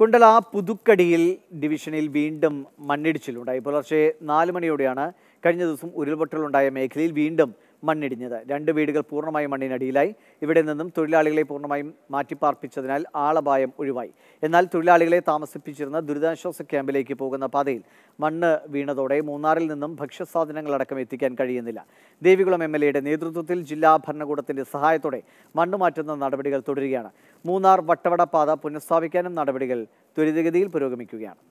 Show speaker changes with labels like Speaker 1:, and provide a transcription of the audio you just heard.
Speaker 1: കുണ്ടല പുതുക്കടിയിൽ ഡിവിഷനിൽ വീണ്ടും മണ്ണിടിച്ചിലുണ്ടായി പുലർച്ചെ നാല് മണിയോടെയാണ് കഴിഞ്ഞ ദിവസം ഉരുൾപൊട്ടലുണ്ടായ മേഖലയിൽ വീണ്ടും മണ്ണിടിഞ്ഞത് രണ്ട് വീടുകൾ പൂർണ്ണമായും മണ്ണിനടിയിലായി ഇവിടെ നിന്നും തൊഴിലാളികളെ പൂർണ്ണമായും മാറ്റിപ്പാർപ്പിച്ചതിനാൽ ആളപായം ഒഴിവായി എന്നാൽ തൊഴിലാളികളെ താമസിപ്പിച്ചിരുന്ന ദുരിതാശ്വാസ ക്യാമ്പിലേക്ക് പോകുന്ന പാതയിൽ മണ്ണ് വീണതോടെ മൂന്നാറിൽ നിന്നും ഭക്ഷ്യസാധനങ്ങളടക്കം എത്തിക്കാൻ കഴിയുന്നില്ല ദേവികുളം എം നേതൃത്വത്തിൽ ജില്ലാ ഭരണകൂടത്തിന്റെ സഹായത്തോടെ മണ്ണ് മാറ്റുന്ന നടപടികൾ തുടരുകയാണ് മൂന്നാർ വട്ടവട പാത പുനഃസ്ഥാപിക്കാനും നടപടികൾ ത്വരിതഗതിയിൽ പുരോഗമിക്കുകയാണ്